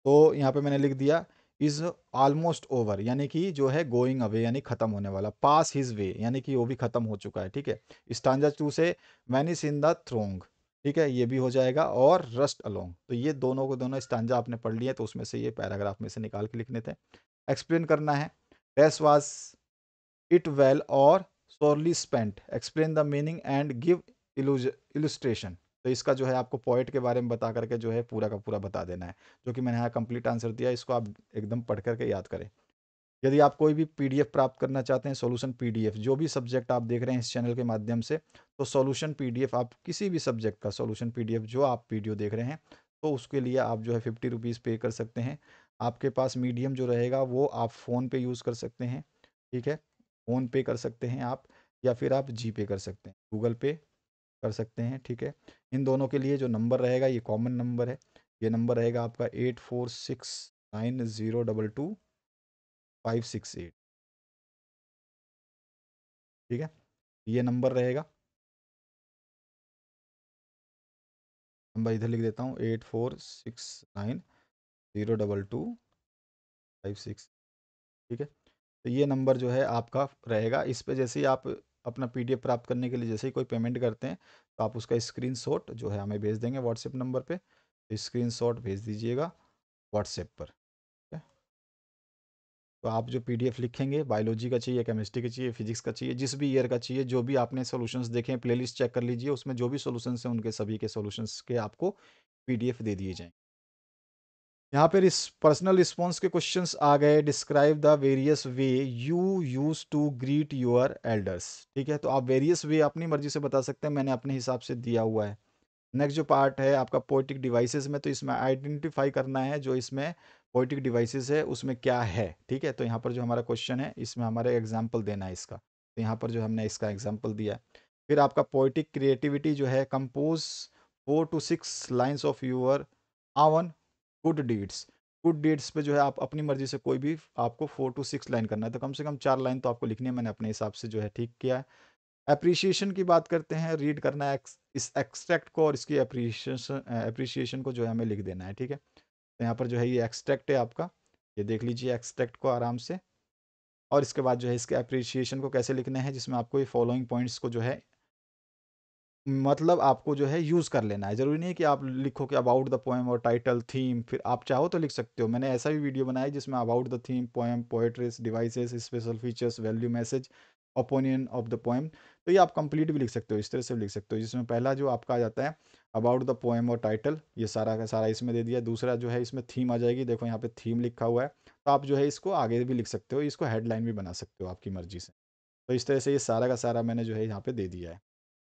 तो यहाँ पे मैंने लिख दिया इज ऑलमोस्ट ओवर यानी कि जो है गोइंग अवे यानी खत्म होने वाला पास हिज वे यानी कि वो भी खत्म हो चुका है ठीक है स्टांजा टू से मैनिस इन द थ्रोंग ठीक है ये भी हो जाएगा और रस्ट अलोंग तो ये दोनों को दोनों स्टांजा आपने पढ़ लिया तो उसमें से ये पैराग्राफ में से निकाल के लिखने थे एक्सप्लेन करना है डेस वॉज इट वेल और sorely spent explain the meaning and give illustration तो इसका जो है आपको पॉइंट के बारे में बता करके जो है पूरा का पूरा बता देना है जो कि मैंने यहाँ कंप्लीट आंसर दिया इसको आप एकदम पढ़ करके याद करें यदि आप कोई भी पीडीएफ प्राप्त करना चाहते हैं सॉल्यूशन पीडीएफ जो भी सब्जेक्ट आप देख रहे हैं इस चैनल के माध्यम से तो सॉल्यूशन पीडीएफ आप किसी भी सब्जेक्ट का सॉल्यूशन पीडीएफ जो आप वीडियो देख रहे हैं तो उसके लिए आप जो है फिफ्टी रुपीज़ पे कर सकते हैं आपके पास मीडियम जो रहेगा वो आप फ़ोन पे यूज़ कर सकते हैं ठीक है फ़ोन पे कर सकते हैं आप या फिर आप जी पे कर सकते हैं गूगल पे कर सकते हैं ठीक है इन दोनों के लिए जो नंबर रहेगा ये कॉमन नंबर है ये नंबर रहेगा आपका eight four six nine zero double two five six eight ठीक है ये नंबर रहेगा नंबर इधर लिख देता हूँ eight four six nine zero double two five six ठीक है तो ये नंबर जो है आपका रहेगा इस पे जैसे ही आप अपना पी प्राप्त करने के लिए जैसे ही कोई पेमेंट करते हैं तो आप उसका स्क्रीन जो है हमें भेज देंगे व्हाट्सएप नंबर पर स्क्रीन भेज दीजिएगा व्हाट्सएप पर तो आप जो पीडीएफ लिखेंगे बायोलॉजी का चाहिए केमिस्ट्री का चाहिए फिजिक्स का चाहिए जिस भी ईयर का चाहिए जो भी आपने सॉल्यूशंस देखे प्लेलिस्ट चेक कर लीजिए उसमें जो भी सॉल्यूशंस हैं उनके सभी के सॉल्यूशंस के आपको पीडीएफ दे दिए जाएंगे यहाँ पे पर्सनल रिस्पॉन्स के क्वेश्चंस आ गए describe the various way you use to greet your elders ठीक है तो आप वेरियस वे अपनी मर्जी से बता सकते हैं मैंने अपने हिसाब से दिया हुआ है नेक्स्ट जो पार्ट है आपका पोइटिक डिवाइसेस में तो इसमें आइडेंटिफाई करना है जो इसमें पोइटिक डिवाइसेस है उसमें क्या है ठीक है तो यहाँ पर जो हमारा क्वेश्चन है इसमें हमारा एग्जाम्पल देना है इसका तो यहाँ पर जो हमने इसका एग्जाम्पल दिया फिर आपका पोइटिक क्रिएटिविटी जो है compose four to six lines of your own good deeds good deeds पे जो है आप अपनी मर्जी से कोई भी आपको फोर टू सिक्स लाइन करना है तो कम से कम चार लाइन तो आपको लिखनी है मैंने अपने हिसाब से जो है ठीक किया है अप्रिशिएशन की बात करते हैं रीड करना है इस एक्सट्रैक्ट को और इसकी अप्रिसिएशन अप्रिशिएशन को जो है हमें लिख देना है ठीक है तो यहाँ पर जो है ये एक्सट्रैक्ट है आपका ये देख लीजिए एक्सट्रैक्ट को आराम से और इसके बाद जो है इसके अप्रिशिएशन को कैसे लिखना है जिसमें आपको ये फॉलोइंग पॉइंट्स को जो है मतलब आपको जो है यूज़ कर लेना है ज़रूरी नहीं है कि आप लिखो कि अबाउट द पोएम और टाइटल थीम फिर आप चाहो तो लिख सकते हो मैंने ऐसा भी वीडियो बनाया जिसमें about the theme poem poetries devices special features value message opinion of the poem तो ये आप कंप्लीट भी लिख सकते हो इस तरह से लिख सकते हो जिसमें पहला जो आपका आ जाता है अबाउट द पोएम और टाइटल ये सारा का सारा इसमें दे दिया दूसरा जो है इसमें थीम आ जाएगी देखो यहाँ पर थीम लिखा हुआ है तो आप जो है इसको आगे भी लिख सकते हो इसको हेडलाइन भी बना सकते हो आपकी मर्जी से तो इस तरह से ये सारा का सारा मैंने जो है यहाँ पर दे दिया है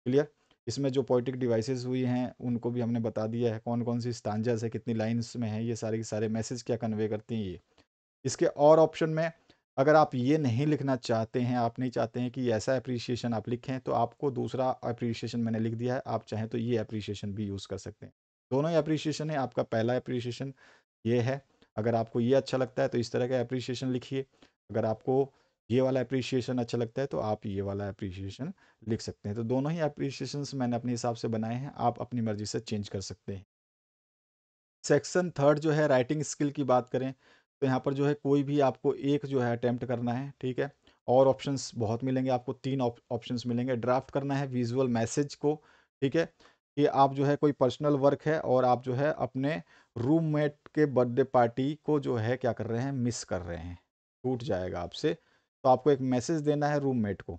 क्लियर इसमें जो पोइटिक डिवाइसेस हुई हैं उनको भी हमने बता दिया है कौन कौन सी स्टांजस है कितनी लाइन्स में है ये सारे के सारे मैसेज क्या कन्वे करती हैं ये इसके और ऑप्शन में अगर आप ये नहीं लिखना चाहते हैं आप नहीं चाहते हैं कि ऐसा अप्रीशिएशन आप लिखें तो आपको दूसरा अप्रीशिएशन मैंने लिख दिया है आप चाहें तो ये अप्रीशिएशन भी यूज़ कर सकते हैं दोनों ही अप्रीशिएशन है आपका पहला अप्रीशिएशन ये है अगर आपको ये अच्छा लगता है तो इस तरह का अप्रीशिएशन लिखिए अगर आपको ये वाला अप्रिसिएशन अच्छा लगता है तो आप ये वाला अप्रिसिएशन लिख सकते हैं तो दोनों ही अप्रिसिएशन मैंने अपने हिसाब से बनाए हैं आप अपनी मर्जी से चेंज कर सकते हैं सेक्शन थर्ड जो है राइटिंग स्किल की बात करें तो यहाँ पर जो है कोई भी आपको एक जो है अटैम्प्ट करना है ठीक है और ऑप्शंस बहुत मिलेंगे आपको तीन ऑप्शंस मिलेंगे ड्राफ्ट करना है विजुअल मैसेज को ठीक है कि आप जो है कोई पर्सनल वर्क है और आप जो है अपने रूममेट के बर्थडे पार्टी को जो है क्या कर रहे हैं मिस कर रहे हैं टूट जाएगा आपसे तो आपको एक मैसेज देना है रूममेट को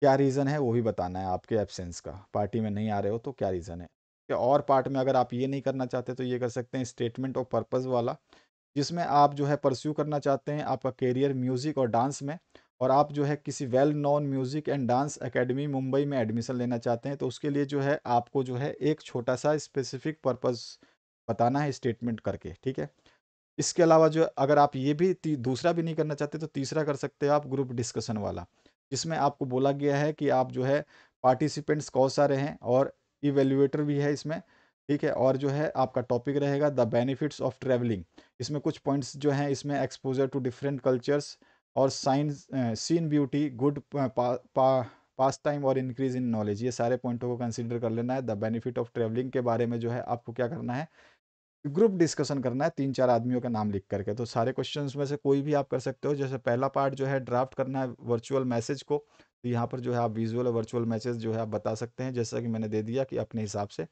क्या रीज़न है वो भी बताना है आपके एबसेंस का पार्टी में नहीं आ रहे हो तो क्या रीज़न है कि और पार्ट में अगर आप ये नहीं करना चाहते तो ये कर सकते हैं स्टेटमेंट और पर्पज़ वाला जिसमें आप जो है परस्यू करना चाहते हैं आपका करियर म्यूज़िक और डांस में और आप जो है किसी well known music and dance academy Mumbai में एडमिशन लेना चाहते हैं तो उसके लिए जो है आपको जो है एक छोटा सा स्पेसिफिक पर्पज़ बताना है स्टेटमेंट करके ठीक है इसके अलावा जो अगर आप ये भी दूसरा भी नहीं करना चाहते तो तीसरा कर सकते हो आप ग्रुप डिस्कशन वाला जिसमें आपको बोला गया है कि आप जो है पार्टिसिपेंट्स कौन सारे हैं और इवेल्यूएटर भी है इसमें ठीक है और जो है आपका टॉपिक रहेगा द बेनिफिट्स ऑफ ट्रेवलिंग इसमें कुछ पॉइंट्स जो हैं इसमें एक्सपोजर टू डिफरेंट कल्चर्स और scenic beauty good pass time और इंक्रीज इन नॉलेज ये सारे पॉइंटों को कंसिडर कर लेना है द बेनिफिट ऑफ ट्रेवलिंग के बारे में जो है आपको क्या करना है ग्रुप डिस्कशन करना है तीन चार आदमियों का नाम लिख करके तो सारे क्वेश्चन में से कोई भी आप कर सकते हो जैसे पहला पार्ट जो है ड्राफ्ट करना है वर्चुअल मैसेज को तो यहाँ पर जो है आप विजुअल और वर्चुअल मैसेज जो है आप बता सकते हैं जैसा कि मैंने दे दिया कि अपने हिसाब से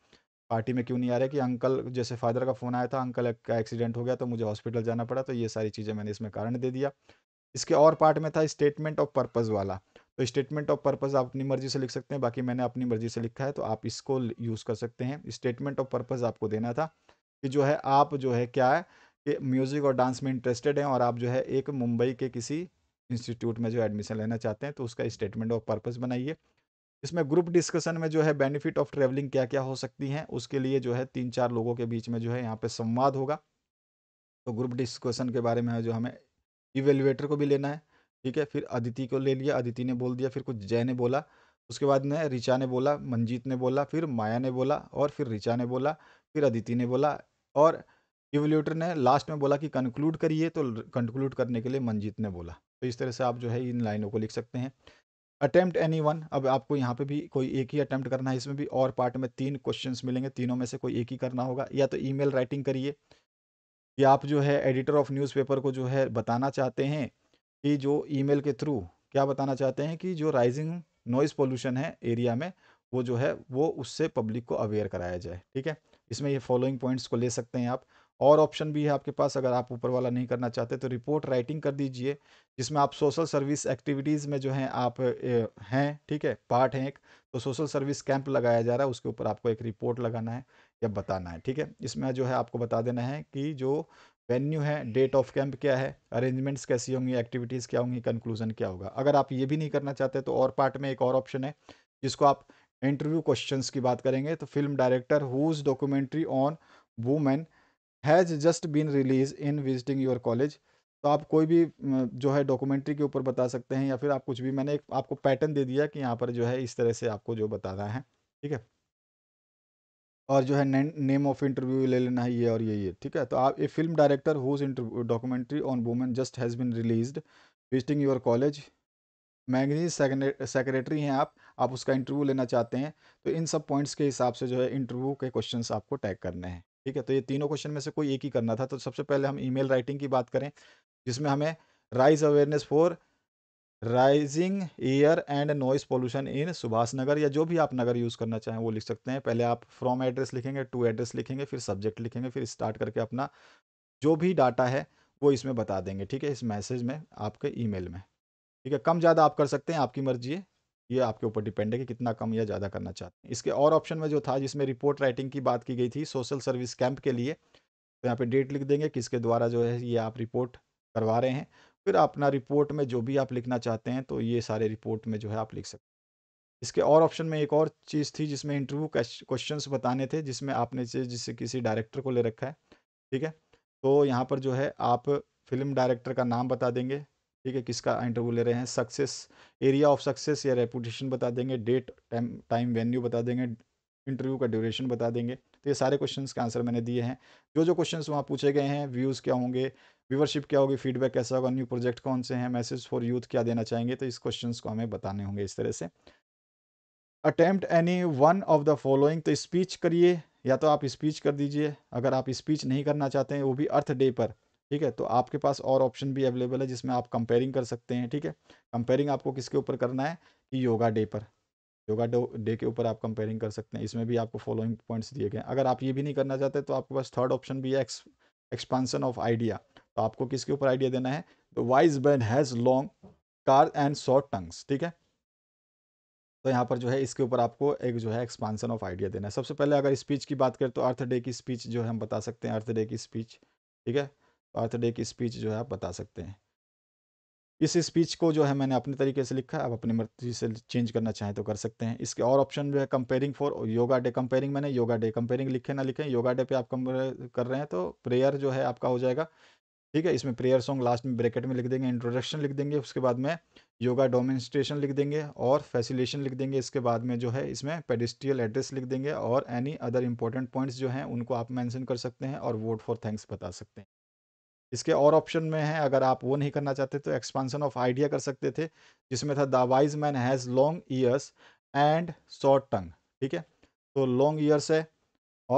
पार्टी में क्यों नहीं आ रहे कि अंकल जैसे फादर का फ़ोन आया था अंकल का एक्सीडेंट हो गया तो मुझे हॉस्पिटल जाना पड़ा तो ये सारी चीज़ें मैंने इसमें कारण दे दिया इसके और पार्ट में था स्टेटमेंट ऑफ पर्पज़ वाला तो स्टेटमेंट ऑफ पर्पज़ आप अपनी मर्जी से लिख सकते हैं बाकी मैंने अपनी मर्जी से लिखा है तो आप इसको यूज़ कर सकते हैं स्टेटमेंट ऑफ पर्पज़ आपको देना था कि जो है आप जो है क्या है कि म्यूज़िक और डांस में इंटरेस्टेड हैं और आप जो है एक मुंबई के किसी इंस्टीट्यूट में जो एडमिशन लेना चाहते हैं तो उसका स्टेटमेंट ऑफ पर्पज बनाइए इसमें ग्रुप डिस्कशन में जो है बेनिफिट ऑफ ट्रेवलिंग क्या क्या हो सकती हैं उसके लिए जो है तीन चार लोगों के बीच में जो है यहाँ पर संवाद होगा तो ग्रुप डिस्कशन के बारे में जो हमें इवेल्युएटर को भी लेना है ठीक है फिर अदिति को ले लिया अदिति ने बोल दिया फिर कुछ जय ने बोला उसके बाद में रिचा ने बोला मंजीत ने बोला फिर माया ने बोला और फिर रिचा ने बोला फिर अदिति ने बोला और इवोल्यूटर ने लास्ट में बोला कि कंक्लूड करिए तो कंक्लूड करने के लिए मंजीत ने बोला तो इस तरह से आप जो है इन लाइनों को लिख सकते हैं अटैम्प्ट एनी वन अब आपको यहाँ पे भी कोई एक ही अटैम्प्ट करना है इसमें भी और पार्ट में तीन क्वेश्चन मिलेंगे तीनों में से कोई एक ही करना होगा या तो ईमेल राइटिंग करिए या आप जो है एडिटर ऑफ न्यूज़पेपर को जो है बताना चाहते हैं कि जो ईमेल के थ्रू क्या बताना चाहते हैं कि जो राइजिंग नॉइज़ पोल्यूशन है एरिया में वो जो है वो उससे पब्लिक को अवेयर कराया जाए ठीक है इसमें ये फॉलोइंग पॉइंट्स को ले सकते हैं आप और ऑप्शन भी है आपके पास अगर आप ऊपर वाला नहीं करना चाहते तो रिपोर्ट राइटिंग कर दीजिए जिसमें आप सोशल सर्विस एक्टिविटीज़ में जो हैं आप हैं ठीक है पार्ट हैं एक तो सोशल सर्विस कैंप लगाया जा रहा है उसके ऊपर आपको एक रिपोर्ट लगाना है या बताना है ठीक है इसमें जो है आपको बता देना है कि जो वेन्यू है डेट ऑफ कैंप क्या है अरेंजमेंट्स कैसी होंगी एक्टिविटीज़ क्या होंगी कंक्लूजन क्या होगा अगर आप ये भी नहीं करना चाहते तो और पार्ट में एक और ऑप्शन है जिसको आप इंटरव्यू क्वेश्चंस की बात करेंगे तो film director whose documentary on women has just been release in visiting your college तो आप कोई भी जो है डॉक्यूमेंट्री के ऊपर बता सकते हैं या फिर आप कुछ भी मैंने एक आपको पैटर्न दे दिया कि यहाँ पर जो है इस तरह से आपको जो बताना है ठीक है और जो है नेम ऑफ इंटरव्यू ले लेना है ये और ये ये ठीक है तो आप a film director whose interview documentary on women just has been released visiting your college magazine secretary हैं आप आप उसका इंटरव्यू लेना चाहते हैं तो इन सब पॉइंट्स के हिसाब से जो है इंटरव्यू के क्वेश्चन आपको टैग करने हैं ठीक है तो ये तीनों क्वेश्चन में से कोई एक ही करना था तो सबसे पहले हम ईमेल राइटिंग की बात करें जिसमें हमें raise awareness for raising air and noise pollution in Subhash Nagar या जो भी आप नगर यूज़ करना चाहें वो लिख सकते हैं पहले आप फ्रॉम एड्रेस लिखेंगे टू एड्रेस लिखेंगे फिर सब्जेक्ट लिखेंगे फिर स्टार्ट करके अपना जो भी डाटा है वो इसमें बता देंगे ठीक है इस मैसेज में आपके ईमेल में ठीक है कम ज़्यादा आप कर सकते हैं आपकी मर्जी है ये आपके ऊपर डिपेंड है कि कितना कम या ज़्यादा करना चाहते हैं इसके और ऑप्शन में जो था जिसमें रिपोर्ट राइटिंग की बात की गई थी सोशल सर्विस कैंप के लिए तो यहाँ पे डेट लिख देंगे किसके द्वारा जो है ये आप रिपोर्ट करवा रहे हैं फिर अपना रिपोर्ट में जो भी आप लिखना चाहते हैं तो ये सारे रिपोर्ट में जो है आप लिख सकते हैं इसके और ऑप्शन में एक और चीज़ थी जिसमें इंटरव्यू क्वेश्चन बताने थे जिसमें आपने जिससे किसी डायरेक्टर को ले रखा है ठीक है तो यहाँ पर जो है आप फिल्म डायरेक्टर का नाम बता देंगे ठीक है किसका इंटरव्यू ले रहे हैं सक्सेस एरिया ऑफ सक्सेस या रेपुटेशन बता देंगे डेट टाइम टाइम वेन्यू बता देंगे इंटरव्यू का ड्यूरेशन बता देंगे तो ये सारे क्वेश्चन के आंसर मैंने दिए हैं जो जो क्वेश्चन वहाँ पूछे गए हैं व्यूज़ क्या होंगे व्यूवरशिप क्या होगी फीडबैक कैसा होगा न्यू प्रोजेक्ट कौन से हैं मैसेज फॉर यूथ क्या देना चाहेंगे तो इस क्वेश्चन को हमें बताने होंगे इस तरह से attempt any one of the following तो स्पीच करिए या तो आप स्पीच कर दीजिए अगर आप स्पीच नहीं करना चाहते हैं वो भी अर्थ डे पर ठीक है तो आपके पास और ऑप्शन भी अवेलेबल है जिसमें आप कंपेयरिंग कर सकते हैं ठीक है कंपेयरिंग आपको किसके ऊपर करना है कि योगा डे पर योगा डे के ऊपर आप कंपेयरिंग कर सकते हैं इसमें भी आपको फॉलोइंग पॉइंट्स दिए गए अगर आप ये भी नहीं करना चाहते तो आपके पास थर्ड ऑप्शन भी है एक्सपांसन ऑफ आइडिया तो आपको किसके ऊपर आइडिया देना है the wise man has long car and short tongues ठीक है तो यहाँ पर जो है इसके ऊपर आपको एक जो है एक्सपांसन ऑफ आइडिया देना है सबसे पहले अगर स्पीच की बात करें तो अर्थ डे की स्पीच जो है हम बता सकते हैं अर्थ डे की स्पीच ठीक है डे की स्पीच जो है आप बता सकते हैं इस स्पीच को जो है मैंने अपने तरीके से लिखा है आप अपनी मर्जी से चेंज करना चाहें तो कर सकते हैं इसके और ऑप्शन जो है comparing for yoga day comparing मैंने योगा डे कंपेयरिंग लिखे ना लिखें योगा डे पे आप कर रहे हैं तो प्रेयर जो है आपका हो जाएगा ठीक है इसमें प्रेयर सॉन्ग लास्ट में ब्रैकेट में लिख देंगे इंट्रोडक्शन लिख देंगे उसके बाद में योगा डोमिनिस्ट्रेशन लिख देंगे और फैसिलेशन लिख देंगे इसके बाद में जो है इसमें पेडिस्ट्रियल एड्रेस लिख देंगे और एनी अदर इंपॉर्टेंट पॉइंट्स जो हैं उनको आप मैंशन कर सकते हैं और वोट फॉर थैंक्स बता सकते हैं इसके और ऑप्शन में है अगर आप वो नहीं करना चाहते तो एक्सपांसन ऑफ आइडिया कर सकते थे जिसमें था the wise man has long years and short tongue ठीक है तो लॉन्ग ईयर्स है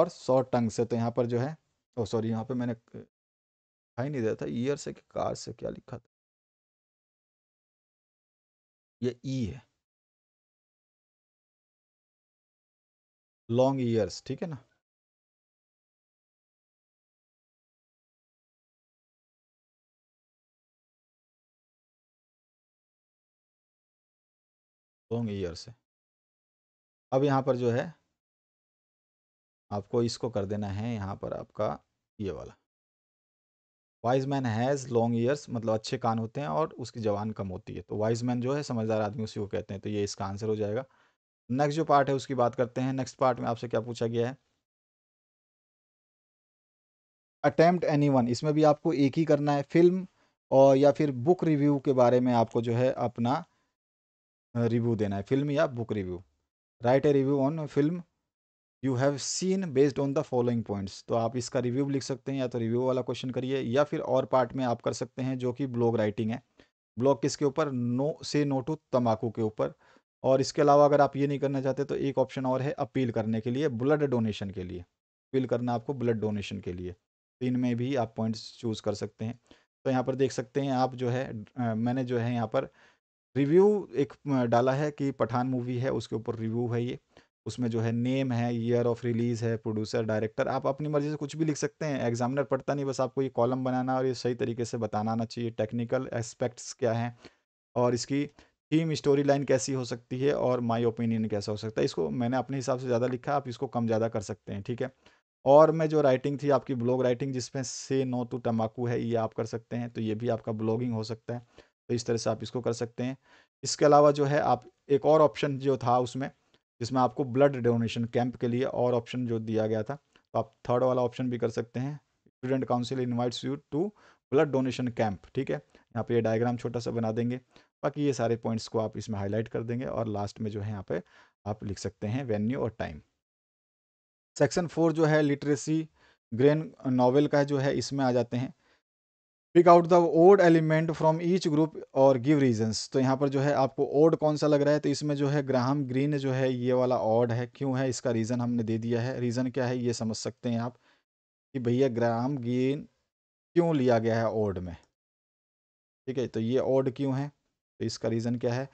और शॉर्ट टंग से तो यहाँ पर जो है ओ oh, सॉरी यहाँ पे मैंने ही नहीं दिया था ईयर से कि कार से क्या लिखा था ये ई e है लॉन्ग ईयर्स ठीक है ना लॉन्ग ईयर्स है अब यहाँ पर जो है आपको इसको कर देना है यहाँ पर आपका ये वाला wise man has long years मतलब अच्छे कान होते हैं और उसकी जवान कम होती है तो वाइज मैन जो है समझदार आदमी उसी को कहते हैं तो ये इसका आंसर हो जाएगा नेक्स्ट जो पार्ट है उसकी बात करते हैं नेक्स्ट पार्ट में आपसे क्या पूछा गया है अटैम्प्ट एनी वन इसमें भी आपको एक ही करना है फिल्म और या फिर बुक रिव्यू के बारे में आपको जो है अपना रिव्यू देना है फिल्म या book review write a review on film you have seen based on the following points तो आप इसका रिव्यू लिख सकते हैं या तो रिव्यू वाला क्वेश्चन करिए या फिर और पार्ट में आप कर सकते हैं जो कि ब्लॉग राइटिंग है ब्लॉग किसके ऊपर नो से नो टू तम्बाकू के ऊपर और इसके अलावा अगर आप ये नहीं करना चाहते तो एक ऑप्शन और है अपील करने के लिए ब्लड डोनेशन के लिए अपील करना आपको ब्लड डोनेशन के लिए तो इनमें भी आप पॉइंट्स चूज़ कर सकते हैं तो यहाँ पर देख सकते हैं आप जो है मैंने जो है यहाँ पर रिव्यू एक डाला है कि पठान मूवी है, उसके ऊपर रिव्यू है ये। उसमें जो है नेम है, ईयर ऑफ रिलीज़ है, प्रोड्यूसर, डायरेक्टर आप अपनी मर्ज़ी से कुछ भी लिख सकते हैं। एग्ज़ामिनर पढ़ता नहीं, बस आपको ये कॉलम बनाना और ये सही तरीके से बताना आना चाहिए। टेक्निकल एस्पेक्ट्स क्या हैं और इसकी थीम, स्टोरी लाइन कैसी हो सकती है और माय ओपिनियन कैसा हो सकता है। इसको मैंने अपने हिसाब से ज़्यादा लिखा, आप इसको कम-ज़्यादा कर सकते हैं, ठीक है। और मैं जो राइटिंग थी आपकी ब्लॉग राइटिंग जिसमें से नो तो टू तम्बाकू है, ये आप कर सकते हैं, तो ये भी आपका ब्लॉगिंग हो सकता है। तो इस तरह से आप इसको कर सकते हैं इसके अलावा जो है आप एक और ऑप्शन जो था उसमें जिसमें आपको ब्लड डोनेशन कैंप के लिए और ऑप्शन जो दिया गया था तो आप थर्ड वाला ऑप्शन भी कर सकते हैं student council invites you to blood donation camp ठीक है यहाँ पे ये डायग्राम छोटा सा बना देंगे बाकी ये सारे पॉइंट्स को आप इसमें हाईलाइट कर देंगे और लास्ट में जो है यहाँ पे आप लिख सकते हैं वेन्यू और टाइम सेक्शन फोर जो है लिटरेसी ग्रेन नॉवल का जो है इसमें आ जाते हैं pick out the odd element from each group और गिव रीजंस तो यहाँ पर जो है आपको ओड कौन सा लग रहा है तो इसमें जो है ग्राहम ग्रीन जो है ये वाला ऑड है क्यों है इसका रीज़न हमने दे दिया है रीज़न क्या है ये समझ सकते हैं आप कि भैया ग्राहम ग्रीन क्यों लिया गया है ओड में ठीक है तो ये ओड क्यों है तो इसका रीज़न क्या है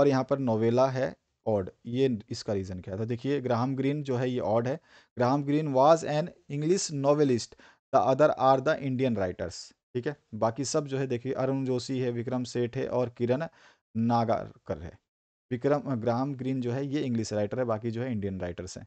और यहाँ पर नोवेला है ऑड ये इसका रीज़न क्या है तो देखिए ग्राहम ग्रीन जो है ये ऑड है Graham Greene was an English novelist the other are the Indian writers ठीक है बाकी सब जो है देखिए अरुण जोशी है विक्रम सेठ है और किरण नागारकर है विक्रम ग्राम ग्रीन जो है ये इंग्लिश राइटर है बाकी जो है इंडियन राइटर्स हैं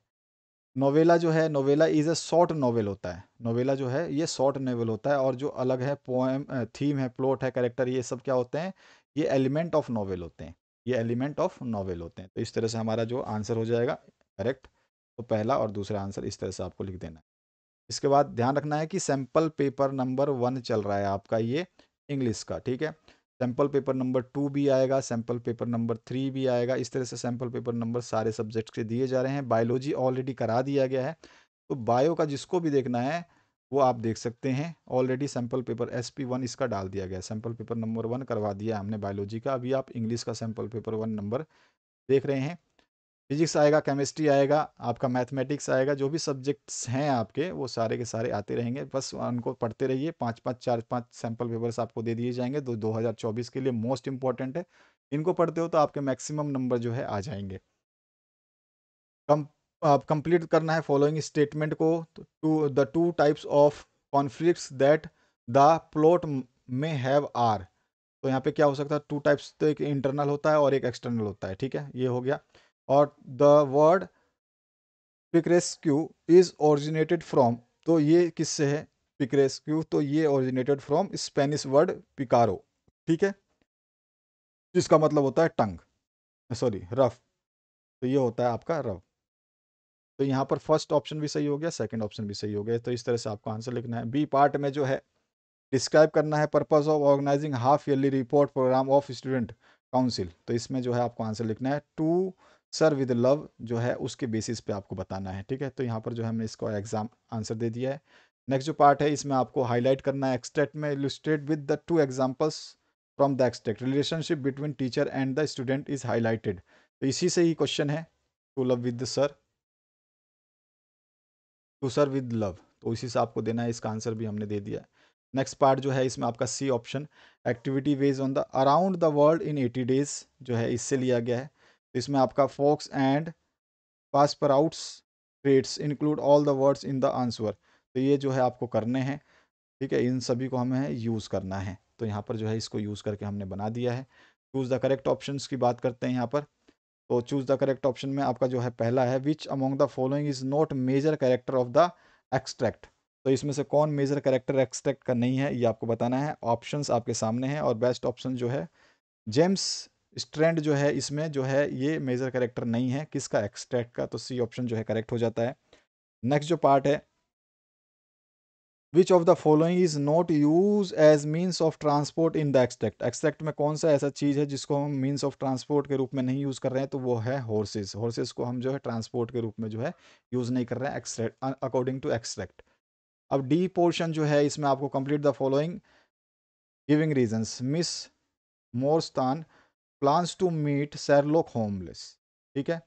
नोवेला जो है novella is a short novel होता है नोवेला जो है ये शॉर्ट नोवेल होता है और जो अलग है पोएम थीम है प्लॉट है कैरेक्टर ये सब क्या होते हैं ये एलिमेंट ऑफ नोवेल होते हैं ये एलिमेंट ऑफ नोवेल होते हैं तो इस तरह से हमारा जो आंसर हो जाएगा करेक्ट तो पहला और दूसरा आंसर इस तरह से आपको लिख देना है इसके बाद ध्यान रखना है कि सैम्पल पेपर नंबर वन चल रहा है आपका ये इंग्लिश का ठीक है सैम्पल पेपर नंबर टू भी आएगा सैम्पल पेपर नंबर थ्री भी आएगा इस तरह से सैम्पल पेपर नंबर सारे सब्जेक्ट के दिए जा रहे हैं बायोलॉजी ऑलरेडी करा दिया गया है तो बायो का जिसको भी देखना है वो आप देख सकते हैं already sample paper S P one इसका डाल दिया गया है सैम्पल पेपर नंबर वन करवा दिया हमने बायोलॉजी का अभी आप इंग्लिश का सैम्पल पेपर वन नंबर देख रहे हैं फिजिक्स आएगा केमिस्ट्री आएगा आपका मैथमेटिक्स आएगा जो भी सब्जेक्ट्स हैं आपके वो सारे के सारे आते रहेंगे बस उनको पढ़ते रहिए पाँच पाँच चार पाँच सैम्पल पेपर्स आपको दे दिए जाएंगे दो दो हज़ार चौबीस के लिए मोस्ट इंपॉर्टेंट है इनको पढ़ते हो तो आपके मैक्सिमम नंबर जो है आ जाएंगे कम कंप्लीट करना है फॉलोइंग स्टेटमेंट को तो two the two types of conflict that the plot में हैव आर तो यहाँ पे क्या हो सकता है टू टाइप्स तो एक इंटरनल होता है और एक एक्सटर्नल होता है ठीक है ये हो गया और the word picaresque is originated from तो ये किससे है पिक्रेस्क्यू तो ये originated from Spanish word picaro ठीक है जिसका मतलब होता है टंग सॉरी रफ तो ये होता है आपका रफ तो यहाँ पर फर्स्ट ऑप्शन भी सही हो गया सेकंड ऑप्शन भी सही हो गया तो इस तरह से आपको आंसर लिखना है बी पार्ट में जो है डिस्क्राइब करना है purpose of organising half yearly report programme of student council तो इसमें जो है आपको आंसर लिखना है टू सर विद लव जो है उसके बेसिस पे आपको बताना है ठीक है तो यहाँ पर जो हमने इसको एग्जाम आंसर दे दिया है नेक्स्ट जो पार्ट है इसमें आपको हाईलाइट करना है एक्सट्रैक्ट में illustrate with the two examples from the extract relationship between teacher and the student is highlighted तो इसी से ही क्वेश्चन है to love with sir to sir with love तो इसी से आपको देना है इसका आंसर भी हमने दे दिया नेक्स्ट पार्ट जो है इसमें आपका सी ऑप्शन एक्टिविटी वेज on the around the world in eighty days जो है इससे लिया गया है इसमें आपका Fogg's and Passepartout's traits include all the words in the answer तो ये जो है आपको करने हैं ठीक है इन सभी को हमें यूज़ करना है तो यहाँ पर जो है इसको यूज़ करके हमने बना दिया है चूज़ द करेक्ट ऑप्शन की बात करते हैं यहाँ पर तो चूज़ द करेक्ट ऑप्शन में आपका जो है पहला है which among the following is not major character of the extract तो इसमें से कौन मेजर कैरेक्टर एक्सट्रैक्ट का नहीं है ये आपको बताना है ऑप्शंस आपके सामने हैं और बेस्ट ऑप्शन जो है जेम्स स्ट्रेंड जो है इसमें जो है ये मेजर करेक्टर नहीं है किसका एक्सट्रैक्ट का तो सी ऑप्शन जो है करेक्ट हो जाता है नेक्स्ट जो पार्ट है which of the following is not use as means of transport in the extract extract में कौन सा ऐसा चीज़ है जिसको हम मीन्स ऑफ ट्रांसपोर्ट के रूप में नहीं यूज़ कर रहे हैं तो वो है हॉर्सेज हॉर्सेज को हम जो है ट्रांसपोर्ट के रूप में जो है यूज़ नहीं कर रहे हैं एक्सट्रैक्ट अकॉर्डिंग टू एक्सट्रैक्ट अब डी पोर्शन जो है इसमें आपको complete the following giving reasons Miss Morstan plans to meet Sherlock होमलेस ठीक है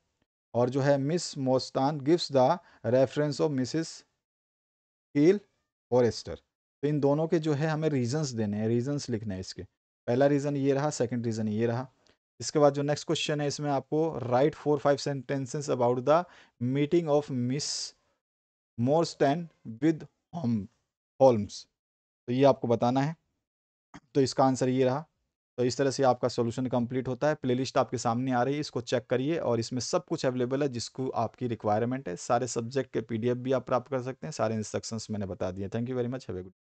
और जो है Miss Morstan gives the reference of Mrs Keel Forrester तो इन दोनों के जो है हमें रीजंस देने हैं रीजंस लिखने हैं इसके पहला रीज़न ये रहा सेकंड रीज़न ये रहा इसके बाद जो नेक्स्ट क्वेश्चन है इसमें आपको write four five sentences about the meeting of Miss Morstan with home Holmes तो ये आपको बताना है तो इसका आंसर ये रहा तो इस तरह से आपका सोल्यूशन कंप्लीट होता है प्लेलिस्ट आपके सामने आ रही है इसको चेक करिए और इसमें सब कुछ अवेलेबल है जिसको आपकी रिक्वायरमेंट है सारे सब्जेक्ट के पीडीएफ भी आप प्राप्त कर सकते हैं सारे इंस्ट्रक्शंस मैंने बता दिए thank you very much have a good